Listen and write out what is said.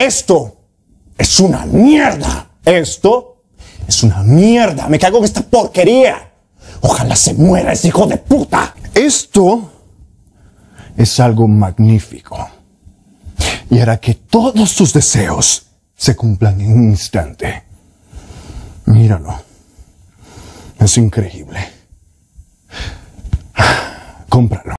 Esto es una mierda. Esto es una mierda. Me cago en esta porquería. Ojalá se muera ese hijo de puta. Esto es algo magnífico. Y hará que todos sus deseos se cumplan en un instante. Míralo. Es increíble. Cómpralo.